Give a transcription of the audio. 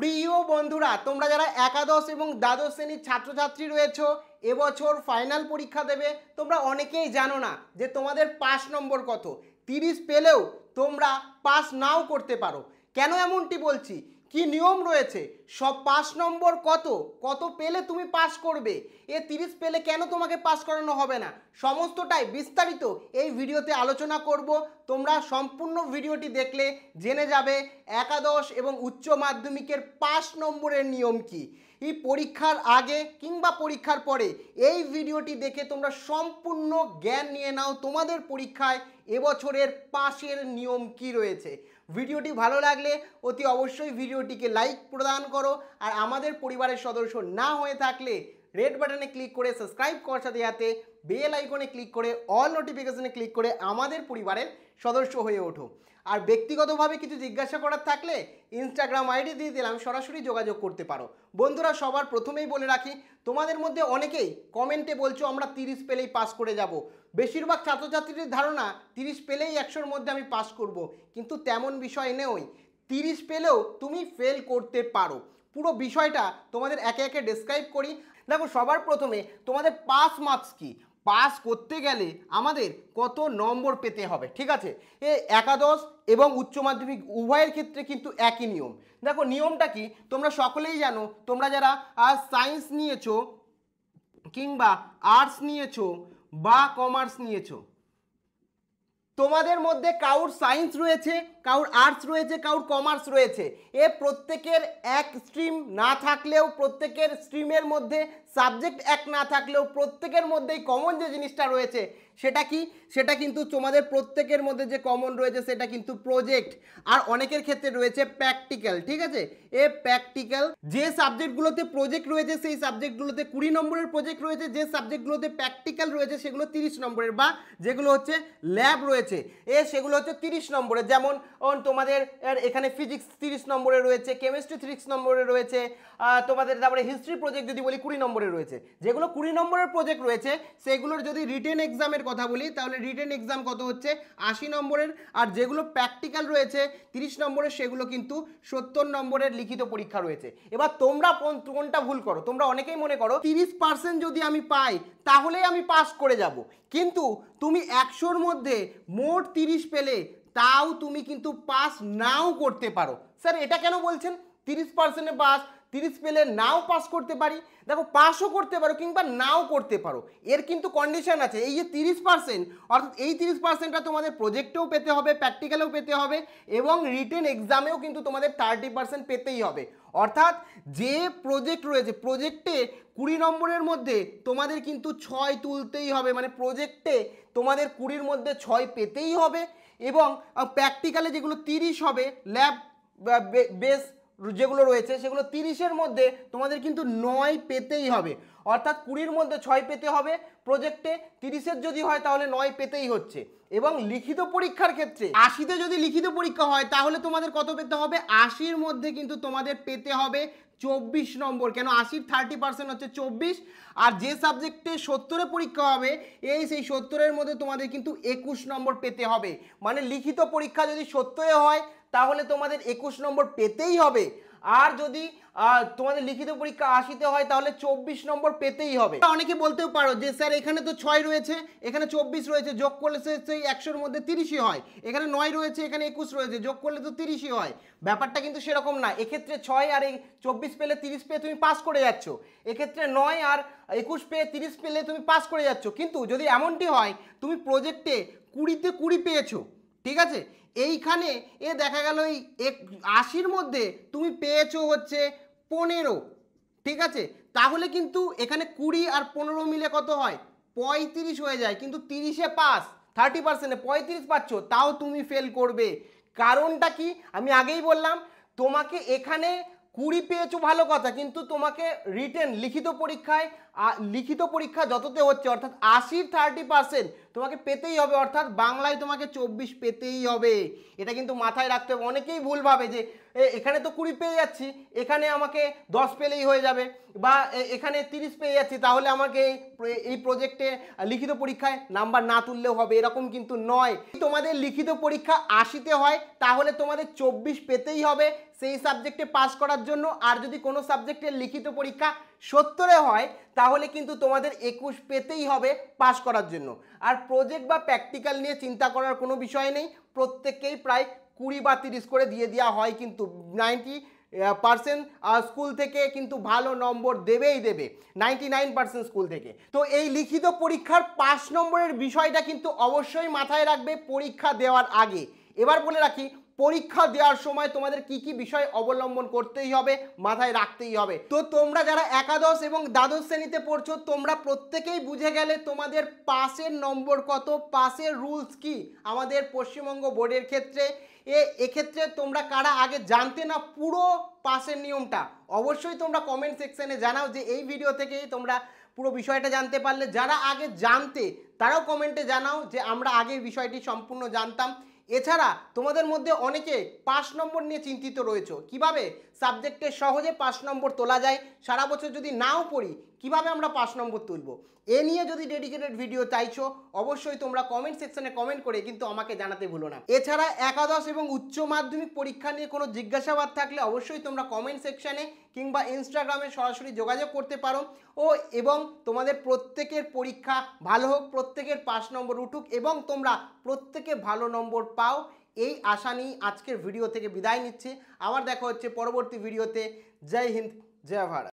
প্রিয় বন্ধুরা তোমরা যারা একাদশ এবং দ্বাদশ শ্রেণীর ছাত্রছাত্রী রয়েছ এবছর ফাইনাল পরীক্ষা দেবে তোমরা অনেকেই জানো না যে তোমাদের পাস নম্বর কত তিরিশ পেলেও তোমরা পাস নাও করতে পারো কেন এমনটি বলছি কি নিয়ম রয়েছে সব পাস নম্বর কত কত পেলে তুমি পাস করবে এ তিরিশ পেলে কেন তোমাকে পাস করানো হবে না সমস্তটাই বিস্তারিত এই ভিডিওতে আলোচনা করব তোমরা সম্পূর্ণ ভিডিওটি দেখলে জেনে যাবে একাদশ এবং উচ্চ মাধ্যমিকের পাস নম্বরের নিয়ম কি এই পরীক্ষার আগে কিংবা পরীক্ষার পরে এই ভিডিওটি দেখে তোমরা সম্পূর্ণ জ্ঞান নিয়ে নাও তোমাদের পরীক্ষায় এবছরের পাশের নিয়ম কি রয়েছে ভিডিওটি ভালো লাগলে অতি অবশ্যই ভিডিওটিকে লাইক প্রদান করো আর আমাদের পরিবারের সদস্য না হয়ে থাকলে রেড বাটনে ক্লিক করে সাবস্ক্রাইব করার সাথে সাথে বেল আইকনে ক্লিক করে অল নোটিফিকেশনে ক্লিক করে আমাদের পরিবারের সদস্য হয়ে ওঠো আর ব্যক্তিগতভাবে কিছু জিজ্ঞাসা করার থাকলে ইনস্টাগ্রাম আইডি দিয়ে দিলাম সরাসরি যোগাযোগ করতে পারো বন্ধুরা সবার প্রথমেই বলে রাখি তোমাদের মধ্যে অনেকেই কমেন্টে বলছো আমরা তিরিশ পেলেই পাস করে যাব। বেশিরভাগ ছাত্রছাত্রীদের ধারণা তিরিশ পেলেই একশোর মধ্যে আমি পাস করব। কিন্তু তেমন বিষয় নেই তিরিশ পেলেও তুমি ফেল করতে পারো পুরো বিষয়টা তোমাদের একে একে ডেসক্রাইব করি দেখো সবার প্রথমে তোমাদের পাস মার্কস কী পাস করতে গেলে আমাদের কত নম্বর পেতে হবে ঠিক আছে এ একাদশ এবং উচ্চ মাধ্যমিক উভয়ের ক্ষেত্রে কিন্তু একই নিয়ম দেখো নিয়মটা কি তোমরা সকলেই জানো তোমরা যারা সায়েন্স নিয়েছ কিংবা আর্টস নিয়েছো বা কমার্স নিয়েছ তোমাদের মধ্যে কাউর সায়েন্স রয়েছে কারুর আর্টস রয়েছে কারুর কমার্স রয়েছে এ প্রত্যেকের এক স্ট্রিম না থাকলেও প্রত্যেকের স্ট্রিমের মধ্যে সাবজেক্ট এক না থাকলেও প্রত্যেকের মধ্যেই কমন যে জিনিসটা রয়েছে সেটা কি সেটা কিন্তু তোমাদের প্রত্যেকের মধ্যে যে কমন রয়েছে সেটা কিন্তু প্রজেক্ট আর অনেকের ক্ষেত্রে রয়েছে প্র্যাকটিক্যাল ঠিক আছে এ প্র্যাকটিক্যাল যে সাবজেক্টগুলোতে প্রজেক্ট রয়েছে সেই সাবজেক্টগুলোতে কুড়ি নম্বরের প্রজেক্ট রয়েছে যে সাবজেক্টগুলোতে প্র্যাকটিক্যাল রয়েছে সেগুলো তিরিশ নম্বরের বা যেগুলো হচ্ছে ল্যাব রয়েছে এ সেগুলো হচ্ছে তিরিশ নম্বরের যেমন তোমাদের এখানে ফিজিক্স তিরিশ নম্বরে রয়েছে কেমিস্ট্রি তিরিশ নম্বরে রয়েছে তোমাদের তারপরে হিস্ট্রি প্রজেক্ট যদি বলি কুড়ি নম্বরে রয়েছে যেগুলো কুড়ি নম্বরের প্রজেক্ট রয়েছে সেগুলোর যদি রিটেন এক্সামের কথা বলি তাহলে রিটেন এক্সাম কত হচ্ছে আশি নম্বরের আর যেগুলো প্র্যাকটিক্যাল রয়েছে তিরিশ নম্বরের সেগুলো কিন্তু সত্তর নম্বরের লিখিত পরীক্ষা রয়েছে এবার তোমরা কোনটা ভুল করো তোমরা অনেকেই মনে করো তিরিশ পার্সেন্ট যদি আমি পাই তাহলেই আমি পাস করে যাব কিন্তু তুমি একশোর মধ্যে মোট তিরিশ পেলে তাও তুমি কিন্তু পাস নাও করতে পারো স্যার এটা কেন বলছেন তিরিশ পার্সেন্টে পাস তিরিশ পেলে নাও পাস করতে পারি দেখো পাসও করতে পারো কিংবা নাও করতে পারো এর কিন্তু কন্ডিশন আছে এই যে তিরিশ পার্সেন্ট অর্থাৎ এই তিরিশ পার্সেন্টটা তোমাদের প্রজেক্টেও পেতে হবে প্র্যাকটিক্যালেও পেতে হবে এবং রিটেন এক্সামেও কিন্তু তোমাদের থার্টি পার্সেন্ট পেতেই হবে অর্থাৎ যে প্রজেক্ট রয়েছে প্রজেক্টে কুড়ি নম্বরের মধ্যে তোমাদের কিন্তু ছয় তুলতেই হবে মানে প্রজেক্টে তোমাদের কুড়ির মধ্যে ছয় পেতেই হবে এবং প্র্যাকটিক্যালে যেগুলো তিরিশ হবে ল্যাব বেস যেগুলো রয়েছে সেগুলো তিরিশের মধ্যে তোমাদের কিন্তু নয় পেতেই হবে অর্থাৎ কুড়ির মধ্যে ছয় পেতে হবে প্রজেক্টে তিরিশের যদি হয় তাহলে নয় পেতেই হচ্ছে এবং লিখিত পরীক্ষার ক্ষেত্রে আশিতে যদি লিখিত পরীক্ষা হয় তাহলে তোমাদের কত পেতে হবে আশির মধ্যে কিন্তু তোমাদের পেতে হবে চব্বিশ নম্বর কেন আশির থার্টি পার্সেন্ট হচ্ছে চব্বিশ আর যে সাবজেক্টে সত্তরে পরীক্ষা হবে এই সেই সত্তরের মধ্যে তোমাদের কিন্তু একুশ নম্বর পেতে হবে মানে লিখিত পরীক্ষা যদি সত্তরে হয় তাহলে তোমাদের একুশ নম্বর পেতেই হবে আর যদি তোমাদের লিখিত পরীক্ষা আশিতে হয় তাহলে চব্বিশ নম্বর পেতেই হবে অনেকে বলতেও পারো যে স্যার এখানে তো ছয় রয়েছে এখানে চব্বিশ রয়েছে যোগ করলে সেই একশোর মধ্যে তিরিশই হয় এখানে নয় রয়েছে এখানে একুশ রয়েছে যোগ করলে তো তিরিশই হয় ব্যাপারটা কিন্তু সেরকম না এক্ষেত্রে ছয় আর এই চব্বিশ পেলে তিরিশ পেয়ে তুমি পাস করে যাচ্ছ এক্ষেত্রে নয় আর একুশ পেয়ে তিরিশ পেলে তুমি পাস করে যাচ্ছ কিন্তু যদি এমনটি হয় তুমি প্রজেক্টে কুড়িতে কুড়ি পেয়েছো ঠিক আছে এইখানে এ দেখা গেল এই এক আশির মধ্যে তুমি পেয়েছো হচ্ছে পনেরো ঠিক আছে তাহলে কিন্তু এখানে কুড়ি আর পনেরো মিলে কত হয় পঁয়ত্রিশ হয়ে যায় কিন্তু তিরিশে পাস থার্টি পার্সেন্টে পঁয়ত্রিশ পাচ্ছ তাও তুমি ফেল করবে কারণটা কি আমি আগেই বললাম তোমাকে এখানে কুড়ি পেয়েছো ভালো কথা কিন্তু তোমাকে রিটেন লিখিত পরীক্ষায় লিখিত পরীক্ষা যততে হচ্ছে অর্থাৎ আশির থার্টি পার্সেন্ট তোমাকে পেতেই হবে অর্থাৎ বাংলায় তোমাকে চব্বিশ পেতেই হবে এটা কিন্তু মাথায় রাখতে হবে অনেকেই ভুল ভাবে যে এখানে তো কুড়ি পেয়ে যাচ্ছি এখানে আমাকে দশ পেলেই হয়ে যাবে বা এখানে তিরিশ পেয়ে যাচ্ছি তাহলে আমাকে এই প্রজেক্টে লিখিত পরীক্ষায় নাম্বার না তুললেও হবে এরকম কিন্তু নয় তোমাদের লিখিত পরীক্ষা আশিতে হয় তাহলে তোমাদের চব্বিশ পেতেই হবে সেই সাবজেক্টে পাস করার জন্য আর যদি কোনো সাবজেক্টের লিখিত পরীক্ষা সত্তরে হয় তাহলে কিন্তু তোমাদের একুশ পেতেই হবে পাশ করার জন্য আর প্রজেক্ট বা প্র্যাকটিক্যাল নিয়ে চিন্তা করার কোনো বিষয় নেই প্রত্যেককেই প্রায় কুড়ি বা তিরিশ করে দিয়ে দেওয়া হয় কিন্তু নাইনটি পার্সেন্ট স্কুল থেকে কিন্তু ভালো নম্বর দেবেই দেবে নাইনটি নাইন পার্সেন্ট স্কুল থেকে তো এই লিখিত পরীক্ষার পাঁচ নম্বরের বিষয়টা কিন্তু অবশ্যই মাথায় রাখবে পরীক্ষা দেওয়ার আগে এবার বলে রাখি পরীক্ষা দেওয়ার সময় তোমাদের কি কি বিষয় অবলম্বন করতেই হবে মাথায় রাখতেই হবে তো তোমরা যারা একাদশ এবং দ্বাদশ শ্রেণীতে পড়ছো তোমরা প্রত্যেকেই বুঝে গেলে তোমাদের পাশের নম্বর কত পাশের রুলস কি আমাদের পশ্চিমবঙ্গ বোর্ডের ক্ষেত্রে এ এক্ষেত্রে তোমরা কারা আগে জানতে না পুরো পাশের নিয়মটা অবশ্যই তোমরা কমেন্ট সেকশানে জানাও যে এই ভিডিও থেকেই তোমরা পুরো বিষয়টা জানতে পারলে যারা আগে জানতে তারাও কমেন্টে জানাও যে আমরা আগে বিষয়টি সম্পূর্ণ জানতাম এছাড়া তোমাদের মধ্যে অনেকে পাঁচ নম্বর নিয়ে চিন্তিত রয়েছে কিভাবে সাবজেক্টে সহজে পাঁচ নম্বর তোলা যায় সারা বছর যদি নাও পড়ি কিভাবে আমরা পাঁচ নম্বর তুলব এ নিয়ে যদি ডেডিকেটেড ভিডিও চাইছো অবশ্যই তোমরা কমেন্ট সেকশনে কমেন্ট করে কিন্তু আমাকে জানাতে ভুলো না এছাড়া একাদশ এবং উচ্চ মাধ্যমিক পরীক্ষা নিয়ে কোনো জিজ্ঞাসাবাদ থাকলে অবশ্যই তোমরা কমেন্ট সেকশানে কিংবা ইনস্টাগ্রামে সরাসরি যোগাযোগ করতে পারো ও এবং তোমাদের প্রত্যেকের পরীক্ষা ভালো হোক প্রত্যেকের পাঁচ নম্বর উঠুক এবং তোমরা প্রত্যেকে ভালো নম্বর পাও এই আশা নিয়ে আজকের ভিডিও থেকে বিদায় নিচ্ছি আবার দেখা হচ্ছে পরবর্তী ভিডিওতে জয় হিন্দ জয় ভারত